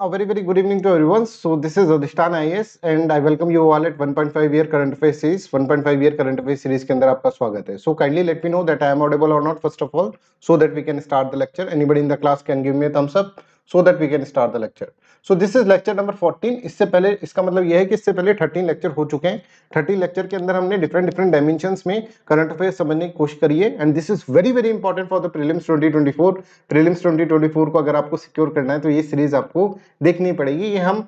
A very very good evening to everyone. So this is Adhishthan IS and I welcome you all at 1.5 year current affairs series. 1.5 year current affairs series ke andar आपका swagat hai. So kindly let me know that I am audible or not first of all, so that we can start the lecture. Anybody in the class can give me a thumbs up so that we can start the lecture. So this is lecture number 14 इससे पहले इसका मतलब यह है कि इससे पहले 13 lecture हो चुके हैं 13 लेक्चर के अंदर हमने डिफरेंट डिफरेंट डायमेंशन में करंट अफेयर समझने की कोशिश करिए and this is very very important for the prelims 2024 prelims 2024 को अगर आपको सिक्योर करना है तो ये सीरीज आपको देखनी पड़ेगी ये हम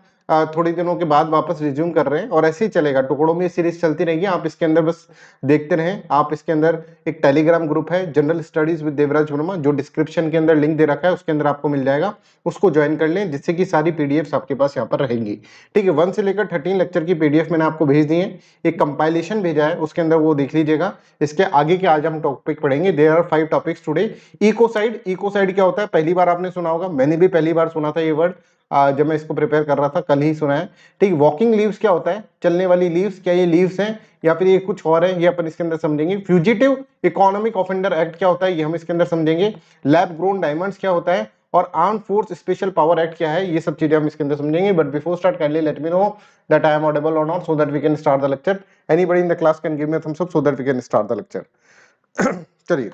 थोड़ी दिनों के बाद वापस रिज्यूम कर रहे हैं और ऐसे ही चलेगा टुकड़ों में ये सीरीज चलती रहेगी आप इसके अंदर बस देखते रहें आप इसके अंदर एक टेलीग्राम ग्रुप है general studies with Devraj Verma जो डिस्क्रिप्शन के अंदर लिंक दे रखा है उसके अंदर आपको मिल जाएगा उसको ज्वाइन कर लें जिससे कि सारी पी आपके पास यहाँ पर रहेंगी ठीक है वन से लेकर थर्टीन लेक्चर की पीडीएफ मैंने आपको भेज दी है एक कंपाइलेशन भेजा है उसके अंदर वो देख लीजिएगा इसके आगे के आज हम टॉपिक पढ़ेंगे there are five topics today ecocide ecocide क्या होता है पहली बार आपने सुना होगा मैंने भी पहली बार सुना था ये वर्ड जब मैं इसको प्रिपेयर कर रहा था कल ही सुना है ठीक वॉकिंग लीव्स क्या होता है चलने वाली लीव्स क्या ये लीव्स हैं या फिर ये कुछ और है ये अपन इसके अंदर समझेंगे फ्यूजिटिव इकोनॉमिक ऑफेंडर एक्ट क्या होता है ये हम इसके अंदर समझेंगे लैब ग्रोन डायमंड क्या होता है और arm force special power act क्या है ये सब चीजें हम इसके अंदर समझेंगे बट बिफोर स्टार्ट कर let me know that I am audible on not so that we can start the lecture any in the class can give me thumbs up so that we can start the lecture चलिए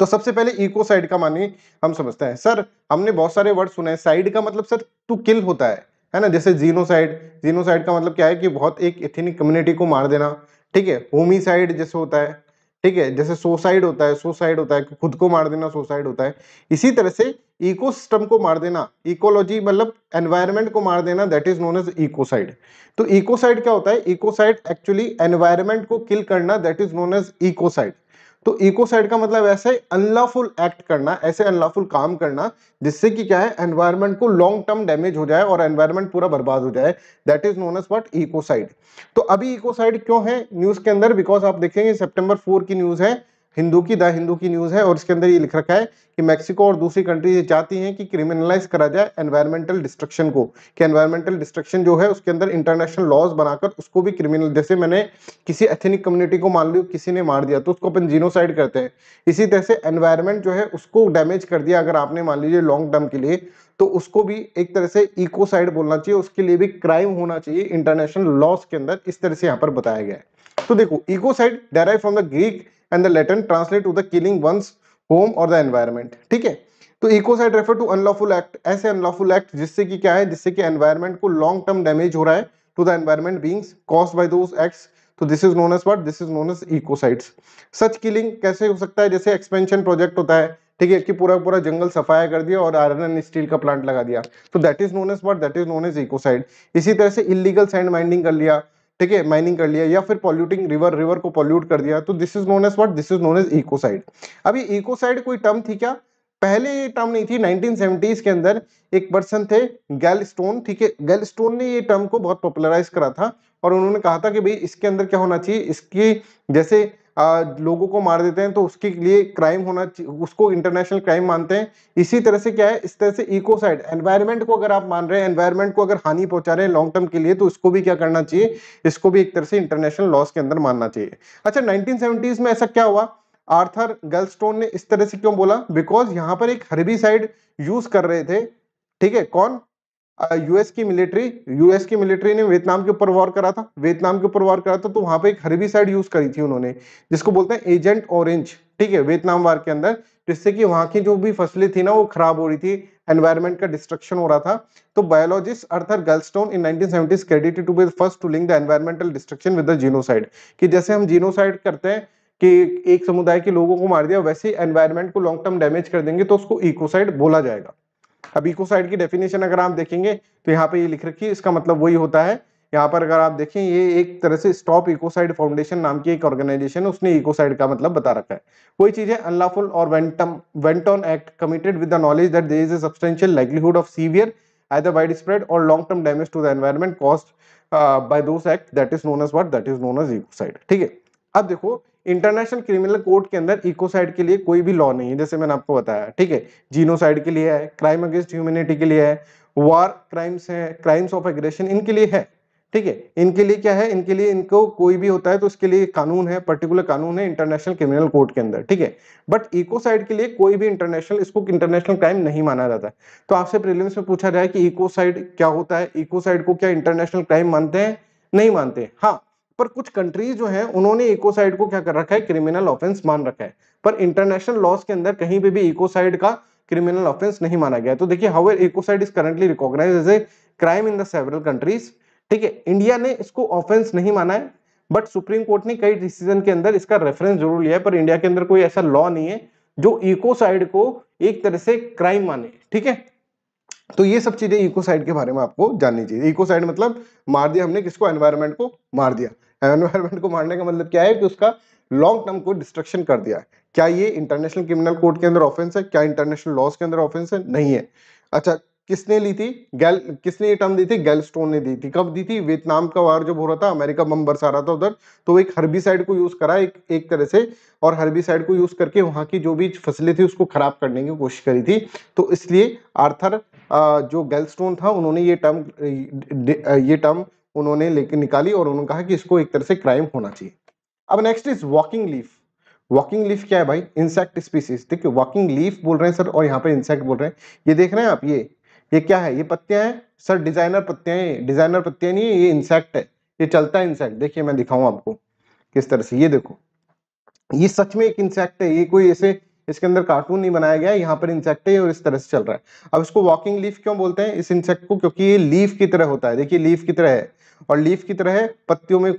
तो सबसे पहले ecocide का मानिए हम समझते हैं sir हमने बहुत सारे वर्ड सुने हैं साइड का मतलब सर टू किल होता है है ना जैसे जीनोसाइड जीनोसाइड का मतलब क्या है कि बहुत एक एथनिक कम्युनिटी को मार देना ठीक है होमीसाइड जैसे होता है ठीक है जैसे सोसाइड होता है सोसाइड होता है खुद को मार देना सोसाइड होता है इसी तरह से इको को मार देना इकोलॉजी मतलब एनवायरमेंट को मार देना that is known as ecocide तो इकोसाइड क्या होता है इकोसाइड एक्चुअली एनवायरमेंट को किल करना that is known as ecocide तो इकोसाइड का मतलब ऐसे अनलॉफुल एक्ट करना ऐसे अनलॉफुल काम करना जिससे कि क्या है एनवायरमेंट को लॉन्ग टर्म डैमेज हो जाए और एनवायरमेंट पूरा बर्बाद हो जाए that is known as what ecocide तो अभी इकोसाइड क्यों है न्यूज के अंदर बिकॉज आप देखेंगे सेप्टेम्बर फोर की न्यूज है हिंदू की द हिंदू की न्यूज़ है और इसके अंदर ये लिख रखा है कि मेक्सिको और दूसरी कंट्रीज ये चाहती हैं कि क्रिमिनलाइज करा जाए एनवायरमेंटल डिस्ट्रक्शन को कि एनवायरमेंटल डिस्ट्रक्शन जो है उसके अंदर इंटरनेशनल लॉज बनाकर उसको भी क्रिमिनल जैसे मैंने किसी एथनिक कम्युनिटी को मान लो किसी ने मार दिया तो उसको अपन जीनोसाइड करते हैं इसी तरह से एनवायरमेंट जो है उसको डैमेज कर दिया अगर आपने मान लीजिए लॉन्ग टर्म के लिए तो उसको भी एक तरह से इकोसाइड बोलना चाहिए उसके लिए भी क्राइम होना चाहिए इंटरनेशनल लॉस के अंदर इस तरह से यहाँ पर बताया गया है तो देखो ecocide derive from the Greek and the Latin translate to the killing one's home और द एनवायरमेंट ठीक है तो ecocide refer to unlawful act ऐसे अनलॉफुल एक्ट जिससे कि क्या है जिससे कि एनवायरमेंट को लॉन्ग टर्म डैमेज हो रहा है to the environment beings cause by those acts तो this is known as what this is known as ecocides such killing कैसे हो सकता है जैसे एक्सपेंशन प्रोजेक्ट होता है ठीक है कि पूरा पूरा जंगल सफाया कर दिया और आयरन एंड स्टील का प्लांट लगा दिया तो that is known as what that is known as ecocide इसी तरह से इलीगल सैंड माइंडिंग कर लिया ठीक है माइनिंग कर लिया या फिर पॉल्यूटिंग रिवर रिवर को पॉल्यूट कर दिया तो this is known as what this is known as ecocide अभी इकोसाइड कोई टर्म थी क्या पहले ये टर्म नहीं थी 1970s के अंदर एक पर्सन थे गैल स्टोन ठीक है गैल स्टोन ने ये टर्म को बहुत पॉपुलराइज करा था और उन्होंने कहा था कि भाई इसके अंदर क्या होना चाहिए इसकी जैसे लोगों को मार देते हैं तो उसके लिए क्राइम होना उसको इंटरनेशनल क्राइम मानते हैं इसी तरह से क्या है इस तरह से इकोसाइड एनवायरमेंट को अगर आप मान रहे हैं एनवायरमेंट को अगर हानि पहुंचा रहे हैं लॉन्ग टर्म के लिए तो इसको भी क्या करना चाहिए इसको भी एक तरह से इंटरनेशनल लॉस के अंदर मानना चाहिए अच्छा नाइनटीन में ऐसा क्या हुआ आर्थर गर्लस्टोन ने इस तरह से क्यों बोला बिकॉज यहाँ पर एक हरबी यूज कर रहे थे ठीक है कौन यूएस की मिलिट्री यूएस की मिलिट्री ने वियतनाम के ऊपर वॉर करा था वियतनाम के ऊपर वॉर करा था तो वहां पे एक साइड यूज करी थी उन्होंने जिसको बोलते हैं एजेंट ऑरेंज ठीक है वियतनाम वार के अंदर जिससे तो कि वहां की जो भी फसलें थी ना वो खराब हो रही थी एनवायरमेंट का डिस्ट्रक्शन हो रहा था तो biologist Arthur Galston in 1970s credited to be first to link the environmental destruction with the genocide कि जैसे हम जीनोसाइड करते हैं कि एक समुदाय के लोगों को मार दिया वैसे एनवायरमेंट को लॉन्ग टर्म डैमेज कर देंगे तो उसको इकोसाइड बोला जाएगा अब इकोसाइड की डेफिनेशन अगर आप देखेंगे तो यहाँ पे ये लिख रखी है इसका मतलब वही होता है यहाँ पर अगर आप देखें ये एक तरह से स्टॉप इकोसाइड फाउंडेशन नाम की एक ऑर्गेनाइजेशन है उसने इकोसाइड का मतलब बता रखा है वही चीज है अनलाफुल और wanton wanton act committed with the knowledge that there is a substantial livelihood of severe either widespread or long term damage to the environment caused uh, by those act that is known as what that is known as ecocide ठीक है अब देखो international criminal court के अंदर ecocide के लिए कोई भी लॉ नहीं है जैसे मैंने आपको बताया ठीक है जीनोसाइड के लिए है क्राइम अगेंस्ट ह्यूमैनिटी के लिए है वॉर क्राइम्स है क्राइम्स ऑफ एग्रेशन इनके लिए है ठीक है इनके लिए क्या है इनके लिए इनको कोई भी होता है तो उसके लिए कानून है पर्टिकुलर कानून है इंटरनेशनल क्रिमिनल कोर्ट के अंदर ठीक है बट इकोसाइड के लिए कोई भी इंटरनेशनल इसको इंटरनेशनल क्राइम नहीं माना जाता तो आपसे प्रिलिम्स में पूछा जाए कि इकोसाइड क्या होता है इकोसाइड को क्या इंटरनेशनल क्राइम मानते हैं नहीं मानते हाँ पर कुछ कंट्रीज जो है उन्होंने इकोसाइड को क्या कर रखा है क्रिमिनल ऑफेंस मान रखा है पर इंटरनेशनल लॉस के अंदर कहीं पे भी इकोसाइड का क्रिमिनल ऑफेंस नहीं माना गया तो देखिए how ecocide is currently recognise as a crime in the several countries ठीक है इंडिया ने इसको ऑफेंस नहीं माना है बट सुप्रीम कोर्ट ने कई डिसीजन के अंदर इसका रेफरेंस जरूर लिया है पर इंडिया के अंदर कोई ऐसा लॉ नहीं है जो इकोसाइड को एक तरह से क्राइम माने ठीक है तो ये सब चीजें इकोसाइड के बारे में आपको जाननी चाहिए इकोसाइड मतलब मार दिया हमने किसको एनवायरमेंट को मार दिया एनवायरमेंट को मारने का मतलब क्या है कि उसका लॉन्ग टर्म को डिस्ट्रक्शन कर दिया है क्या ये इंटरनेशनल क्रिमिनल कोर्ट के अंदर ऑफेंस है क्या इंटरनेशनल लॉज के अंदर ऑफेंस है नहीं है अच्छा किसने ली थी गैल किसने ये टर्म दी थी गैलस्टोन ने दी थी कब दी थी वियतनाम का वार जब हो रहा था अमेरिका बम बरसा रहा था उधर तो एक हर्बीसाइड को यूज करा एक एक तरह से और हर्बीसाइड को यूज करके वहां की जो भी फसलें थी उसको खराब करने की कोशिश करी थी तो इसलिए आर्थर जो गैलस्टोन था उन्होंने ये टर्म ये टर्म उन्होंने लेकर निकाली और उन्होंने कहा कि इसको एक तरह से क्राइम होना चाहिए अब next is walking leaf walking leaf क्या है भाई इंसेक्ट स्पीसीज देखिए वॉकिंग लीफ बोल रहे हैं सर और यहाँ पे इंसेक्ट बोल रहे हैं ये देख रहे हैं आप ये ये क्या है ये पत्तियां हैं सर डिजाइनर पत्तियां हैं डिजाइनर पत्तियां नहीं है ये इंसेक्ट है ये चलता है इंसेक्ट देखिए मैं दिखाऊं आपको किस तरह से ये देखो ये सच में एक इंसेक्ट है ये कोई ऐसे इसके अंदर कार्टून नहीं बनाया गया है यहाँ पर इंसेक्ट है और इस तरह से चल रहा है अब इसको वॉकिंग लीफ क्यों बोलते हैं इस इंसेक्ट को क्योंकि ये लीफ की तरह होता है देखिए लीफ की तरह है और लीफ की तरह पत्तियों में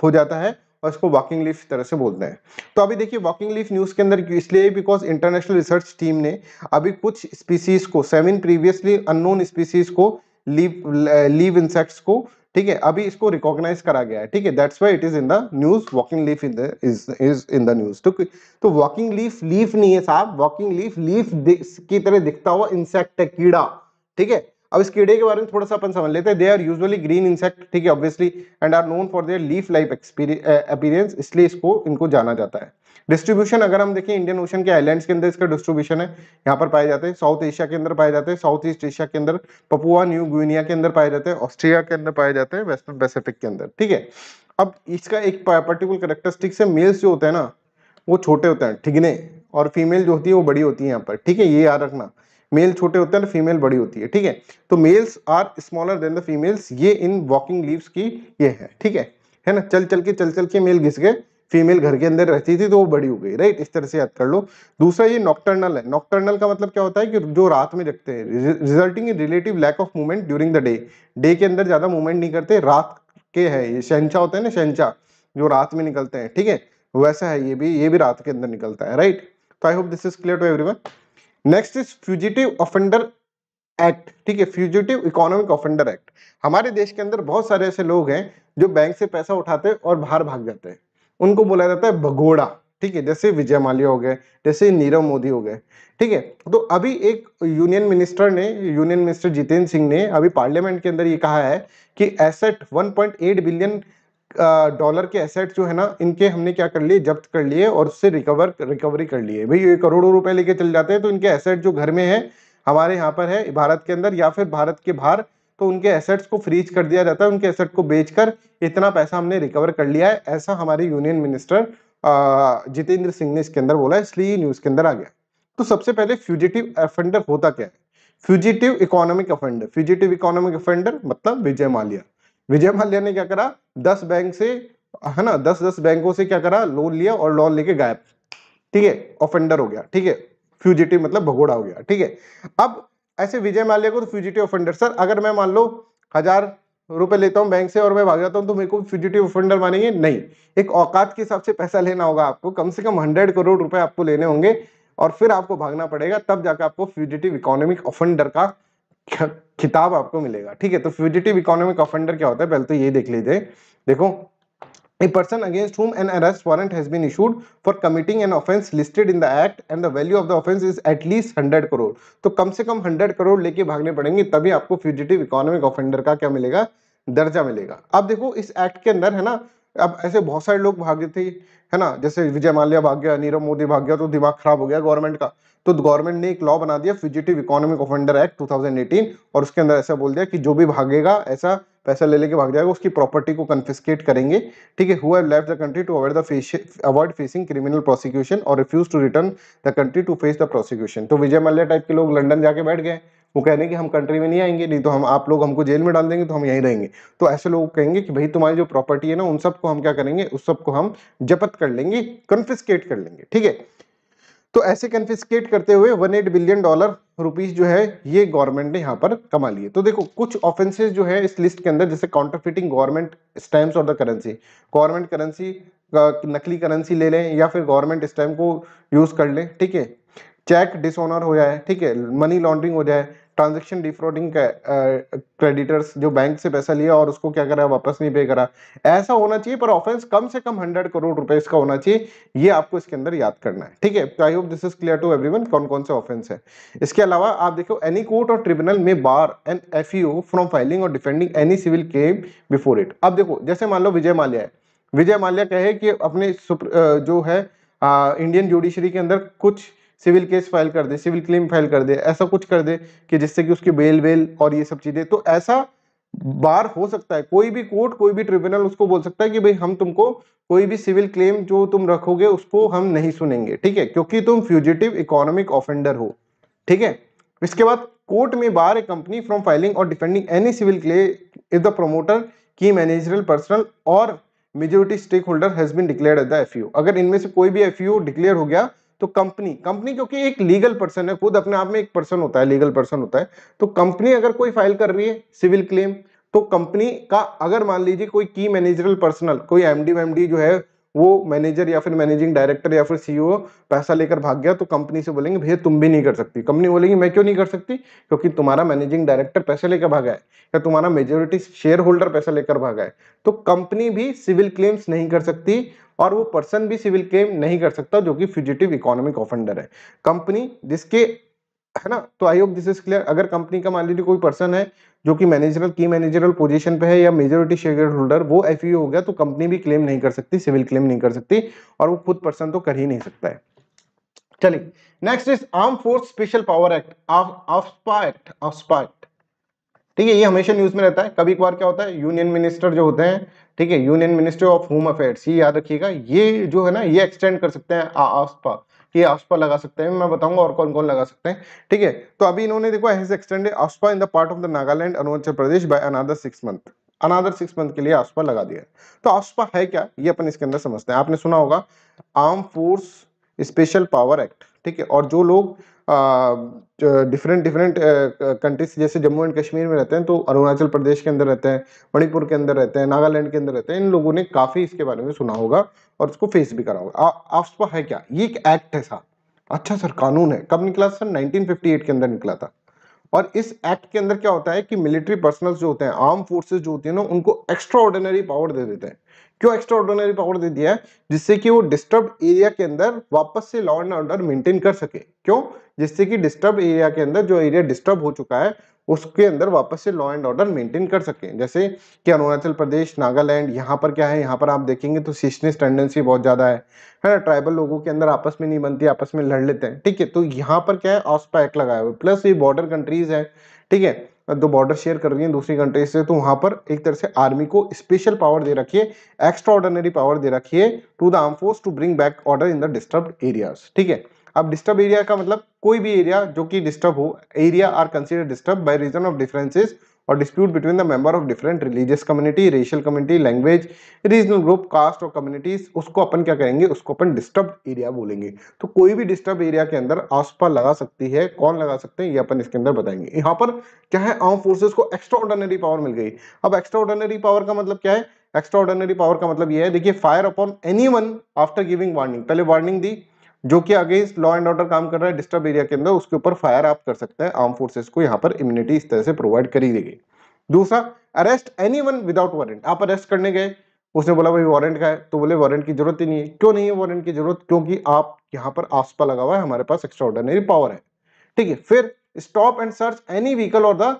खो जाता है और इसको वॉकिंग लीफ तरह से बोलते हैं तो अभी देखिए वॉकिंग लीफ न्यूज़ के अंदर इसलिए बिकॉज इंटरनेशनल रिसर्च टीम ने अभी कुछ स्पीसीज को सेवन प्रीवियसली अननोन स्पीसीज को लीव लीव इंसेक्ट्स को ठीक है अभी इसको रिकॉग्नाइज करा गया है ठीक है that's why it is in the news walking leaf in the is is in the news तो तो वॉकिंग लीफ लीफ नहीं है साहब वॉकिंग लीफ लीफ की तरह दिखता हुआ इंसेक्ट है कीड़ा ठीक है अब इस कीड़े के बारे में थोड़ा सा अपन समझ लेते हैं they are usually green insect ठीक है obviously and are known for their leaf life appearance इसलिए इसको इनको जाना जाता है डिस्ट्रीब्यूशन अगर हम देखें इंडियन ओशन के आइलैंड्स के अंदर इसका डिस्ट्रीब्यूशन है यहाँ पर पाए जाते हैं साउथ एशिया के अंदर पाए जाते हैं साउथ ईस्ट एशिया के अंदर पपुआ न्यू गुनिया के अंदर पाए जाते हैं ऑस्ट्रिया के अंदर पाए जाते हैं वेस्टर्न पैसिफिक के अंदर ठीक है अब इसका एक पर्टिकुलर करेक्टरिस्टिक से मेल्स जो होते हैं ना वो छोटे होते हैं ठिगने और फीमेल जो होती है वो बड़ी होती है यहाँ पर ठीक है ये याद रखना मेल छोटे होते हैं और तो फीमेल बड़ी होती है ठीक है तो males are smaller than the females ये इन वॉकिंग लीव्स की ये है ठीक है है ना चल चल के चल चल के मेल घिस गए फीमेल घर के अंदर रहती थी तो वो बड़ी हो गई राइट इस तरह से याद कर लो दूसरा ये नॉक्टर्नल है नॉक्टर्नल का मतलब क्या होता है कि जो रात में जगते हैं resulting in relative lack of movement during the day day के अंदर ज़्यादा मूवमेंट नहीं करते रात के है ये शहचा होते हैं ना शहचा जो रात में निकलते हैं ठीक है वैसा है ये भी ये भी रात के अंदर निकलता है राइट तो I hope this is clear to every next is fugitive offender act ठीक है फ्यूजिटिव इकोनॉमिक ऑफेंडर एक्ट हमारे देश के अंदर बहुत सारे ऐसे लोग हैं जो बैंक से पैसा उठाते हैं और बाहर भाग जाते हैं उनको बोला जाता है भगोड़ा ठीक है जैसे विजय माल्या हो गए जैसे नीरव मोदी हो गए ठीक है तो अभी एक यूनियन मिनिस्टर ने यूनियन मिनिस्टर जितेंद्र सिंह ने अभी पार्लियामेंट के अंदर ये कहा है कि एसेट 1.8 बिलियन डॉलर के एसेट जो है ना इनके हमने क्या कर लिए जब्त कर लिए और उससे रिकवर रिकवरी कर लिए भाई ये करोड़ों रुपए लेके चले जाते हैं तो इनके एसेट जो घर में है हमारे यहाँ पर है भारत के अंदर या फिर भारत के बाहर तो उनके एसेट्स को फ्रीज कर दिया जाता है उनके एसेट को बेचकर इतना पैसा हमने रिकवर कर लिया है ऐसा हमारे यूनियन मिनिस्टर जितेंद्र सिंह ने इसके अंदर बोला इसलिए न्यूज के अंदर आ गया तो सबसे पहले फ्यूजिटिव अफेंडर होता क्या है fugitive economic offender fugitive economic offender मतलब विजय मालिया विजय माल्या ने क्या करा दस बैंक से है ना दस दस बैंकों से क्या करा लोन लिया और लोन लेके गायब ठीक है ऑफेंडर हो गया ठीक है फ्यूजिटिव मतलब भगोड़ा हो गया ठीक है अब ऐसे विजय माल्या को तो फ्यूजिटिव ऑफेंडर सर अगर मैं मान लो हजार रुपए लेता हूँ बैंक से और मैं भाग जाता हूँ तो मेरे को फ्यूजिटिव ऑफेंडर मानेंगे नहीं एक औकात के हिसाब से पैसा लेना होगा आपको कम से कम हंड्रेड करोड़ रुपए आपको लेने होंगे और फिर आपको भागना पड़ेगा तब जाकर आपको फ्यूजिटिव इकोनॉमिक ऑफेंडर का खिताब आपको मिलेगा ठीक है तो फ्यूजिटिव इकोनॉमिक ऑफेंडर क्या होता है पहले तो ये देख लीजिए देखो a person against whom an arrest warrant has been issued for committing an offence listed in the act and the value of the offence is at least 100 crore तो कम से कम हंड्रेड करोड़ लेके भागने पड़ेंगे तभी आपको फ्यूजिटिव इकोनॉमिक ऑफेंडर का क्या मिलेगा दर्जा मिलेगा अब देखो इस एक्ट के अंदर है ना अब ऐसे बहुत सारे लोग भाग गए थे है ना जैसे विजय माल्या भाग गया नीरव मोदी भाग गया तो दिमाग खराब हो गया गवर्नमेंट का तो गवर्नमेंट ने एक लॉ बना दिया फ्यूजिटिव इकोनॉमिक ऑफेंडर एक्ट 2018 और उसके अंदर ऐसा बोल दिया कि जो भी भागेगा ऐसा पैसा ले लेके भाग जाएगा उसकी प्रॉपर्टी को कन्फिस्केट करेंगे ठीक है हुआ left the country to avoid the avoid facing criminal prosecution और refuse to return the country to face the prosecution तो विजय मल्या टाइप के लोग लंडन जाके बैठ गए वो कह रहे हैं कि हम कंट्री में नहीं आएंगे नहीं तो हम आप लोग हमको जेल में डाल देंगे तो हम यहीं रहेंगे तो ऐसे लोग कहेंगे कि भाई तुम्हारी जो प्रॉपर्टी है ना उन सबको हम क्या करेंगे उस सबको हम जपत कर लेंगे कन्फिस्केट कर लेंगे ठीक है तो ऐसे कन्फिस्केट करते हुए one eight billion dollar rupees जो है ये गवर्नमेंट ने यहाँ पर कमा लिए तो देखो कुछ ऑफेंसेस जो है इस लिस्ट के अंदर जैसे काउंटरफिटिंग गवर्नमेंट स्टैम्प और द करेंसी गवर्नमेंट करेंसी नकली करेंसी ले लें या फिर गवर्नमेंट स्टैम्प को यूज कर लें ठीक है चेक डिसऑनर हो जाए ठीक है मनी लॉन्ड्रिंग हो जाए ट्रांजेक्शन डिफ्रॉडिंग क्रेडिटर्स जो बैंक से पैसा लिया और उसको क्या करा वापस नहीं पे करा ऐसा होना चाहिए पर ऑफेंस कम से कम हंड्रेड करोड़ रुपए इसका होना चाहिए ये आपको इसके अंदर याद करना है ठीक है तो I hope this is clear to everyone कौन कौन से ऑफेंस है इसके अलावा आप देखो एनी कोर्ट और ट्रिब्यूनल में bar and F from filing और defending any civil claim before it अब देखो जैसे मान लो विजय माल्या है विजय माल्या कहे कि अपने जो है इंडियन जुडिशरी के अंदर कुछ सिविल केस फाइल कर दे सिविल क्लेम फाइल कर दे ऐसा कुछ कर दे कि जिससे कि उसकी बेल वेल और ये सब चीज़ें तो ऐसा बार हो सकता है कोई भी कोर्ट कोई भी ट्रिब्यूनल उसको बोल सकता है कि भाई हम तुमको कोई भी सिविल क्लेम जो तुम रखोगे उसको हम नहीं सुनेंगे ठीक है क्योंकि तुम फ्यूजिटिव इकोनॉमिक ऑफेंडर हो ठीक है इसके बाद कोर्ट में bar a company from filing और defending any civil claim if the promoter की मैनेजरल पर्सनल और majority stakeholder has been declare at the F अगर इनमें से कोई भी एफ डिक्लेयर e हो गया तो कंपनी कंपनी क्योंकि एक लीगल पर्सन है खुद अपने आप में एक पर्सन होता है लीगल पर्सन होता है तो कंपनी अगर कोई फाइल कर रही है सिविल क्लेम तो कंपनी का अगर मान लीजिए कोई की मैनेजरल पर्सनल कोई एमडी वेमडी जो है वो मैनेजर या फिर मैनेजिंग डायरेक्टर या फिर सीईओ पैसा लेकर भाग गया तो कंपनी से बोलेंगे भैया तुम भी नहीं कर सकती कंपनी बोलेगी मैं क्यों नहीं कर सकती क्योंकि तुम्हारा मैनेजिंग डायरेक्टर पैसे लेकर भागा है या तुम्हारा मेजोरिटी शेयर होल्डर पैसा लेकर भागा है तो कंपनी भी सिविल क्लेम्स नहीं कर सकती और वो पर्सन भी सिविल क्लेम नहीं कर सकता जो कि फ्यूजिटिव इकोनॉमिक ऑफेंडर है कंपनी जिसके है ना तो I hope this is clear अगर कंपनी का मान लीजिए कोई पर्सन है जो कि मैनेजरल की मैनेजरल पोजीशन पे है या मेजोरिटी शेयर होल्डर वो एफ e हो गया तो कंपनी भी क्लेम नहीं कर सकती सिविल क्लेम नहीं कर सकती और वो खुद पर्सन तो कर ही नहीं सकता है चलिए next is arm force special power act AFSPA act AFSPA act ठीक है ये हमेशा न्यूज में रहता है कभी एक क्या होता है यूनियन मिनिस्टर जो होते हैं ठीक है union ministry of home affairs ये याद रखिएगा ये जो है ना ये एक्सटेंड कर सकते हैं आफपा कि आसपा लगा सकते हैं मैं बताऊंगा और कौन कौन लगा सकते हैं ठीक है तो अभी इन्होंने देखो has extended AFSPA in the part of the Nagaland Arunachal Pradesh by another six month another six month के लिए आसपा लगा दिया तो आसपा है क्या ये अपन इसके अंदर समझते हैं आपने सुना होगा arm force special power act ठीक है और जो लोग डिफरेंट डिफरेंट कंट्रीज जैसे जम्मू एंड कश्मीर में रहते हैं तो अरुणाचल प्रदेश के अंदर रहते हैं मणिपुर के अंदर रहते हैं नागालैंड के अंदर रहते हैं इन लोगों ने काफ़ी इसके बारे में सुना होगा और इसको फेस भी करा होगा आफ्सपा है क्या ये एक एक्ट है साहब अच्छा सर कानून है कब निकला सर नाइनटीन के अंदर निकला था और इस एक्ट के अंदर क्या होता है कि मिलिट्री पर्सनल जो होते हैं आर्म फोर्सेज जो होती है ना उनको एक्स्ट्रा ऑर्डिनरी पावर दे देते हैं क्यों एक्स्ट्रा ऑर्डिनरी पावर दे दिया है जिससे कि वो डिस्टर्ब एरिया के अंदर वापस से लॉ एंड ऑर्डर मेंटेन कर सके क्यों जिससे कि डिस्टर्ब एरिया के अंदर जो एरिया डिस्टर्ब हो चुका है उसके अंदर वापस से लॉ एंड ऑर्डर मेंटेन कर सके जैसे कि अरुणाचल प्रदेश नागालैंड यहाँ पर क्या है यहाँ पर आप देखेंगे तो सीशनेस टेंडेंसी बहुत ज़्यादा है है ना ट्राइबल लोगों के अंदर आपस में नहीं बनती आपस में लड़ लेते हैं ठीक है तो यहाँ पर क्या है ऑस्पा एक्ट लगाया हुआ प्लस ये बॉर्डर कंट्रीज है ठीक है दो बॉर्डर शेयर कर रही हैं दूसरी कंट्रीज से तो वहाँ पर एक तरह से आर्मी को स्पेशल पावर दे रखिए एक्स्ट्रा ऑर्डनरी पावर दे रखिए to the arm force to bring back order in the disturb areas ठीक है अब डिस्टर्ब एरिया का मतलब कोई भी एरिया जो कि डिस्टर्ब हो area are consider disturb by reason of differences और dispute between the member of different religious community racial community language regional group caste और कम्युनिटीज उसको अपन क्या करेंगे उसको अपन डिस्टर्ब एरिया बोलेंगे तो कोई भी डिस्टर्ब एरिया के अंदर आसपास लगा सकती है कौन लगा सकते हैं ये अपन इसके अंदर बताएंगे यहाँ पर क्या है आर्म फोर्सेज को एक्स्ट्रा ऑर्डनरी पावर मिल गई अब एक्स्ट्रा ऑर्डनरी पावर का मतलब क्या है एक्स्ट्रा ऑर्डनरी पावर का मतलब ये है देखिए fire upon any after giving warning पहले वार्निंग दी जो कि अगेंस्ट लॉ एंड ऑर्डर काम कर रहा है डिस्टर्ब एरिया के अंदर उसके ऊपर फायर आप कर सकते हैं आर्म फोर्सेस को यहाँ पर इम्यूनिटी इस तरह से प्रोवाइड करी दी गई दूसरा अरेस्ट एनी विदाउट वारंट आप अरेस्ट करने गए उसने बोला भाई वारंट का है तो बोले वारंट की जरूरत ही नहीं है क्यों नहीं है वारंट की जरूरत क्योंकि आप यहाँ पर आसपा लगा हुआ है हमारे पास एक्स्ट्रा ऑर्डनरी पावर है ठीक है फिर stop and search any vehicle और द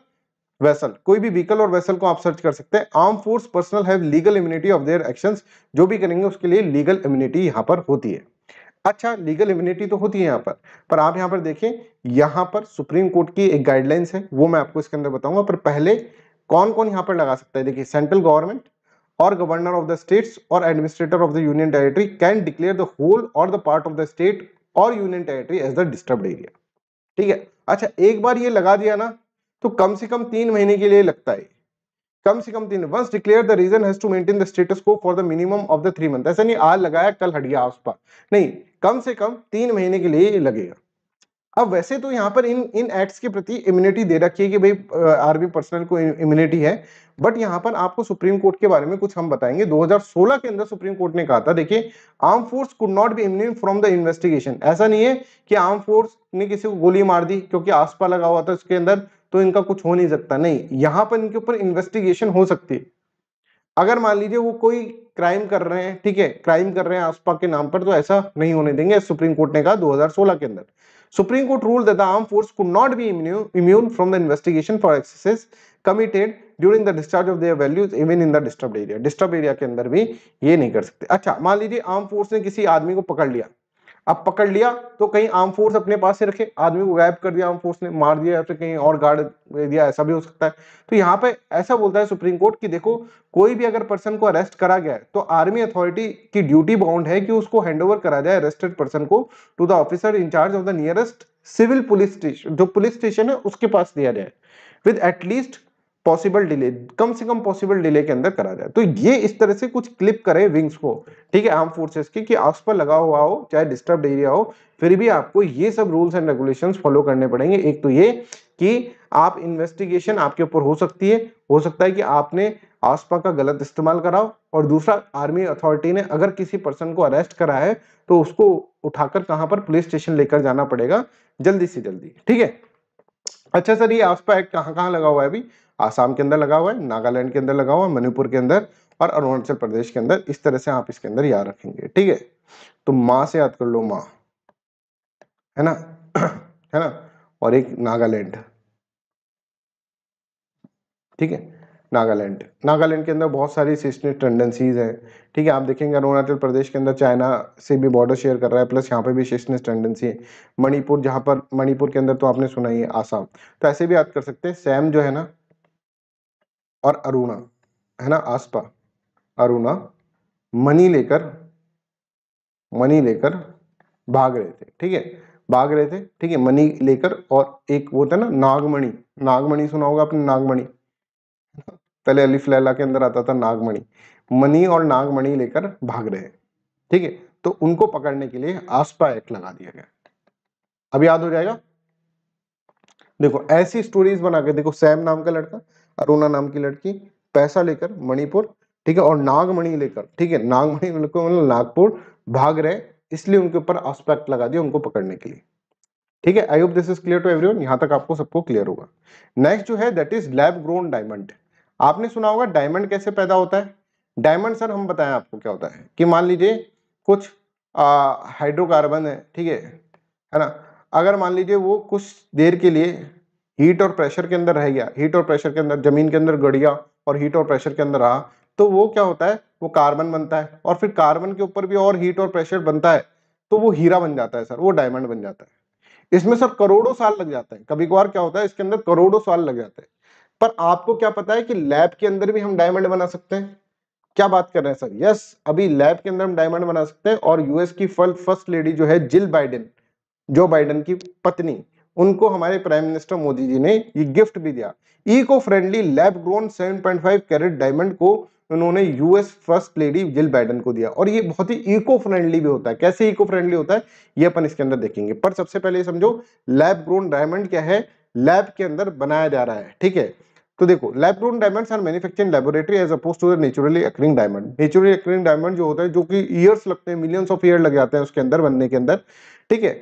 वेसल कोई भी व्हीकल और वेसल को आप सर्च कर सकते हैं arm force personnel have legal immunity of their actions जो भी करेंगे उसके लिए लीगल इम्यूनिटी यहाँ पर होती है अच्छा लीगल इम्यूनिटी तो होती है यहाँ पर पर आप यहाँ पर देखें यहाँ पर सुप्रीम कोर्ट की एक गाइडलाइंस है वो मैं आपको इसके अंदर बताऊंगा पर पहले कौन कौन यहाँ पर लगा सकता है देखिए सेंट्रल गवर्नमेंट और गवर्नर ऑफ द स्टेट्स और administrator of the union territory can declare the whole और the part of the state और union territory as the disturb area ठीक है अच्छा एक बार ये लगा दिया ना तो कम से कम तीन महीने के लिए लगता है कम से कम तीन once declare the region has to maintain the status quo for the minimum of the three month ऐसा नहीं आज लगाया कल हट गया आस पास नहीं कम से कम तीन महीने के लिए लगेगा अब वैसे तो यहाँ पर इन इन एक्ट्स के प्रति इम्यूनिटी दे रखी है कि भाई आर्मी पर्सनल को इम्यूनिटी है बट यहाँ पर आपको सुप्रीम कोर्ट के बारे में कुछ हम बताएंगे 2016 के अंदर सुप्रीम कोर्ट ने कहा था देखिए arm force could not be immune from the investigation ऐसा नहीं है कि आर्म फोर्स ने किसी को गोली मार दी क्योंकि आसपा लगा हुआ था उसके अंदर तो इनका कुछ हो नहीं सकता नहीं यहाँ पर इनके ऊपर इन्वेस्टिगेशन हो सकती है अगर मान लीजिए वो कोई क्राइम कर रहे हैं ठीक है क्राइम कर रहे हैं आसपास के नाम पर तो ऐसा नहीं होने देंगे सुप्रीम कोर्ट ने कहा 2016 के अंदर supreme court rule the arm force could not be immune from the investigation for excesses committed during the discharge of their values even in the disturb area disturb area के अंदर भी ये नहीं कर सकते अच्छा मान लीजिए आर्म फोर्स ने किसी आदमी को पकड़ लिया अब पकड़ लिया तो कहीं आर्म फोर्स अपने पास से रखे आदमी को गायब कर दिया आर्म फोर्स ने मार दिया या फिर कहीं और गार्ड दे दिया ऐसा भी हो सकता है तो यहाँ पे ऐसा बोलता है सुप्रीम कोर्ट कि देखो कोई भी अगर पर्सन को अरेस्ट करा गया है तो आर्मी अथॉरिटी की ड्यूटी बाउंड है कि उसको हैंड ओवर करा जाए अरेस्टेड पर्सन को to the officer incharge of the nearest civil police station जो पुलिस स्टेशन है उसके पास दिया जाए विद एटलीस्ट पॉसिबल डिले कम से कम पॉसिबल डिले के अंदर करा जाए तो ये इस तरह से कुछ क्लिप करे विंग्स को ठीक है आर्म फोर्सेस की कि आर्म्स पर लगा हुआ हो चाहे डिस्टर्ब एरिया हो फिर भी आपको ये सब रूल्स एंड रेगुलेशन फॉलो करने पड़ेंगे एक तो ये कि आप इन्वेस्टिगेशन आपके ऊपर हो सकती है हो सकता है कि आपने आसपा का गलत इस्तेमाल कराओ और दूसरा आर्मी अथॉरिटी ने अगर किसी पर्सन को अरेस्ट करा है तो उसको उठाकर कहां पर पुलिस स्टेशन लेकर जाना पड़ेगा जल्दी से जल्दी ठीक है अच्छा सर ये आसपा एक्ट कहां कहां लगा हुआ है अभी आसाम के अंदर लगा हुआ है नागालैंड के अंदर लगा हुआ है मणिपुर के अंदर और अरुणाचल प्रदेश के अंदर इस तरह से आप इसके अंदर याद रखेंगे ठीक है तो माँ से याद कर लो माँ है ना है ना और एक नागालैंड ठीक है नागालैंड नागालैंड के अंदर बहुत सारी सिस्टम टेंडेंसीज है ठीक है आप देखेंगे अरुणाचल प्रदेश के अंदर चाइना से भी बॉर्डर शेयर कर रहा है प्लस यहाँ पे भी सिस्टनेस टेंडेंसी है मणिपुर जहाँ पर मणिपुर के अंदर तो आपने सुना ही है आसाम तो ऐसे भी याद कर सकते हैं सैम जो है ना और अरुणा है ना आसपा अरुणा मनी लेकर मनी लेकर भाग रहे थे ठीक है भाग रहे थे ठीक है मनी लेकर और एक वो था ना नागमणि नागमणि सुना होगा अपने नागमणि पहले अलिफ लैला के अंदर आता था नागमणि मनी और नागमणि लेकर भाग रहे ठीक है तो उनको पकड़ने के लिए आसपा एक्ट लगा दिया गया अब याद हो जाएगा देखो ऐसी स्टोरीज बना के देखो सैम नाम का लड़का अरुणा नाम की लड़की पैसा लेकर मणिपुर ठीक है और नागमणि लेकर ठीक है नागमणि मतलब मतलब नागपुर भाग रहे इसलिए उनके ऊपर आस्पेक्ट लगा दिया उनको पकड़ने के लिए ठीक है I hope this is clear to everyone यहां तक आपको सबको क्लियर होगा नेक्स्ट जो है that is lab grown diamond आपने सुना होगा डायमंड कैसे पैदा होता है डायमंड सर हम बताएं आपको क्या होता है कि मान लीजिए कुछ हाइड्रोकार्बन है ठीक है है ना अगर मान लीजिए वो कुछ देर के लिए हीट और प्रेशर के अंदर रह गया हीट और प्रेशर के अंदर जमीन के अंदर गड़िया और हीट और प्रेशर के अंदर रहा तो वो क्या होता है वो कार्बन बनता है और फिर कार्बन के ऊपर भी और हीट और प्रेशर बनता है तो वो हीरा बन जाता है सर वो डायमंड बन जाता है इसमें सर करोड़ों साल लग जाते हैं कभी कभार क्या होता है इसके अंदर करोड़ों साल लग जाते हैं पर आपको क्या पता है कि लैब के अंदर भी हम डायमंड बना सकते हैं क्या बात कर रहे हैं सर यस अभी लैब के अंदर हम डायमंड बना सकते हैं और यूएस की फर्स्ट लेडी जो है जिल बाइडेन जो बाइडेन की पत्नी उनको हमारे प्राइम मिनिस्टर मोदी जी ने ये गिफ्ट भी दिया eco friendly lab grown 7.5 carat diamond को उन्होंने US first lady Jill Biden को दिया और ये बहुत ही इको फ्रेंडली भी होता है कैसे इको फ्रेंडली होता है ये अपन इसके अंदर देखेंगे पर सबसे पहले समझो लैब ग्रोन डायमंड क्या है लैब के अंदर बनाया जा रहा है ठीक है तो देखो lab grown diamond are manufacturing laboratory as oppose to the naturally occurring diamond naturally occurring diamond जो होता है जो कि ईयर्स लगते हैं मिलियंस ऑफ ईयर लग जाते हैं उसके अंदर बनने के अंदर ठीक है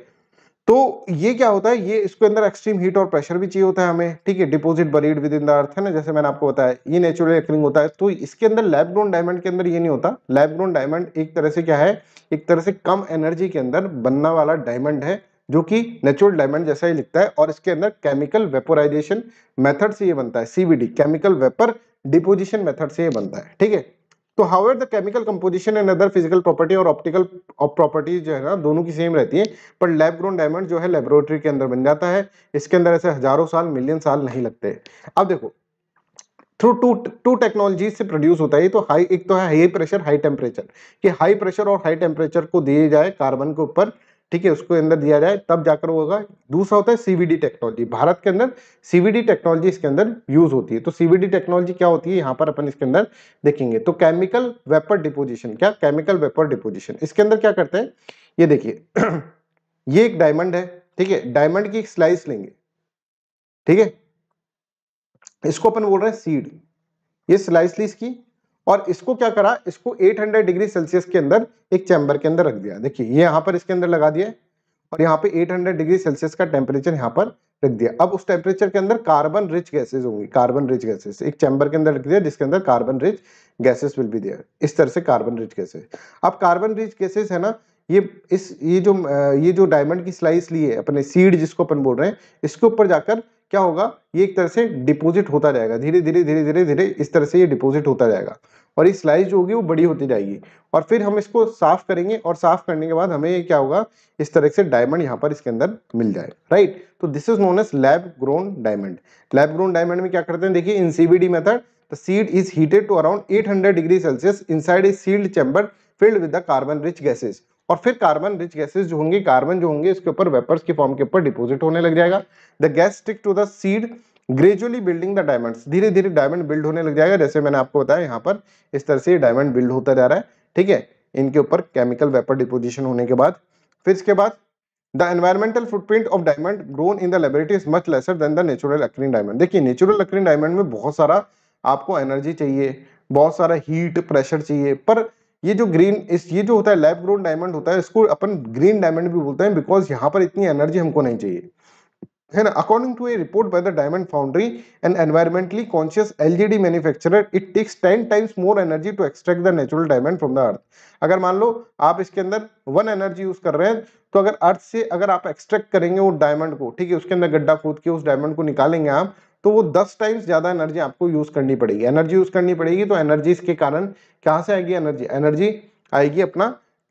तो ये क्या होता है ये इसके अंदर एक्सट्रीम हीट और प्रेशर भी चाहिए होता है हमें ठीक है deposit buried within the earth है ना जैसे मैंने आपको बताया ये नेचुरल एकरिंग होता है तो इसके अंदर लैब ग्रोन डायमंड के अंदर ये नहीं होता लैब ग्रोन डायमंड एक तरह से क्या है एक तरह से कम एनर्जी के अंदर बनना वाला डायमंड है जो कि नेचुरल डायमंड जैसा ही लिखता है और इसके अंदर केमिकल वेपोराइजेशन मेथड से ये बनता है CVD chemical vapour deposition method से ये बनता है ठीक है तो however the chemical composition and other physical property और ऑप्टिकल प्रॉपर्टीज जो है ना दोनों की सेम रहती है पर लैब ग्रोन डायमंड जो है लेबोरेटरी के अंदर बन जाता है इसके अंदर ऐसे हजारों साल मिलियन साल नहीं लगते अब देखो थ्रू टू टू टेक्नोलॉजी से प्रोड्यूस होता है तो हाई एक तो है हाई प्रेशर हाई टेम्परेचर कि हाई प्रेशर और हाई टेम्परेचर को दिए जाए कार्बन के ऊपर ठीक है उसको अंदर दिया जाए तब जाकर वो होगा दूसरा होता है सीवीडी टेक्नोलॉजी भारत के अंदर सीवीडी टेक्नोलॉजी इसके अंदर यूज होती है तो सीवीडी टेक्नोलॉजी क्या होती है यहाँ पर अपन इसके अंदर देखेंगे तो केमिकल वेपर डिपोजिशन क्या केमिकल वेपर डिपोजिशन इसके अंदर क्या करते हैं ये देखिए ये एक डायमंड है ठीक है डायमंड की एक स्लाइस लेंगे ठीक है इसको अपन बोल रहे हैं सीड ये स्लाइस ली इसकी और इसको क्या करा इसको 800 डिग्री सेल्सियस के अंदर एक चैम्बर के अंदर रख दिया देखिए ये यहाँ पर इसके अंदर लगा दिया और यहाँ पे 800 डिग्री सेल्सियस का टेम्परेचर यहाँ पर रख दिया अब उस टेम्परेचर के अंदर कार्बन रिच गैसेस होंगी कार्बन रिच गैसेस एक चैम्बर के अंदर रख दिया जिसके अंदर carbon rich gases will be there इस तरह से कार्बन रिच गैसेज अब कार्बन रिच गैसेज है ना ये इस ये जो ये जो डायमंड की स्लाइस ली है अपने सीड जिसको अपन बोल रहे हैं इसके ऊपर जाकर क्या होगा ये एक तरह से डिपॉजिट होता जाएगा धीरे धीरे धीरे धीरे धीरे इस तरह से ये डिपॉजिट होता जाएगा और ये स्लाइस जो होगी वो बड़ी होती जाएगी और फिर हम इसको साफ करेंगे और साफ करने के बाद हमें क्या होगा इस तरह से डायमंड यहाँ पर इसके अंदर मिल जाए राइट तो this is known as lab grown diamond lab grown diamond में क्या करते हैं देखिए in CVD method the seed is heated to around eight degrees celsius inside a sealed chamber filled with the carbon rich gases और फिर carbon rich gases जो होंगे carbon जो होंगे इसके ऊपर वेपर्स के फॉर्म के ऊपर डिपोजिट होने लग जाएगा the gas stick to the seed gradually building the diamond धीरे धीरे डायमंड बिल्ड होने लग जाएगा जैसे मैंने आपको बताया यहाँ पर इस तरह से डायमंड बिल्ड होता जा रहा है ठीक है इनके ऊपर केमिकल वेपर डिपोजिशन होने के बाद फिर इसके बाद the environmental footprint of diamond grown in the laboratory is much lesser than the natural occurring diamond देखिए नेचुरल अक्रीन डायमंड में बहुत सारा आपको एनर्जी चाहिए बहुत सारा हीट प्रेशर चाहिए पर ये जो ग्रीन इस ये जो होता है लैब ग्रोन डायमंड होता है इसको अपन ग्रीन डायमंड भी बोलते हैं बिकॉज यहाँ पर इतनी एनर्जी हमको नहीं चाहिए है ना according to a report by the diamond foundry and environmentally conscious LGD manufacturer it takes ten times more energy to extract the natural diamond from the earth अगर मान लो आप इसके अंदर वन एनर्जी यूज कर रहे हैं तो अगर अर्थ से अगर आप एक्सट्रैक्ट करेंगे वो डायमंड को ठीक है उसके अंदर गड्ढा खोद के उस डायमंड को निकालेंगे आप तो वो दस टाइम्स ज़्यादा एनर्जी आपको यूज़ करनी पड़ेगी एनर्जी यूज़ करनी पड़ेगी तो एनर्जी के कारण कहाँ से आएगी एनर्जी एनर्जी आएगी अपना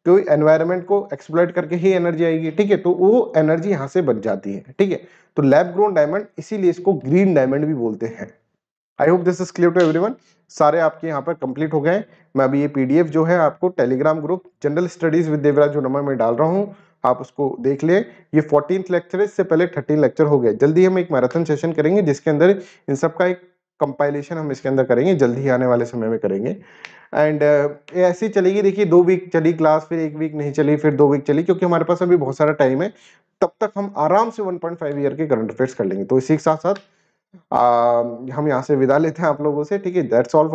कोई एनवायरमेंट को एक्सप्लोइट करके ही एनर्जी आएगी ठीक है तो वो एनर्जी यहाँ से बच जाती है ठीक है तो लैब ग्रोन डायमंड इसीलिए इसको ग्रीन डायमंड भी बोलते हैं I hope this is clear to every सारे आपके यहाँ पर कंप्लीट हो गए मैं अभी ये पीडीएफ जो है आपको telegram group general studies with Devraj number में डाल रहा हूँ आप उसको देख ले ये फोर्टीन लेक्चर है इससे पहले थर्टीन लेक्चर हो गया जल्दी हम एक मैराथन सेशन करेंगे जिसके अंदर इन सब का एक कंपाइलेशन हम इसके अंदर करेंगे जल्द ही आने वाले समय में करेंगे एंड uh, ऐसी चलेगी देखिए दो वीक चली क्लास फिर एक वीक नहीं चली फिर दो वीक चली क्योंकि हमारे पास अभी बहुत सारा टाइम है तब तक हम आराम से 1.5 ईयर के करंट अफेयर्स कर लेंगे तो इसी के साथ साथ आ, हम यहाँ से विदा लेते हैं आप लोगों से ठीक है दैट्स ऑल फॉर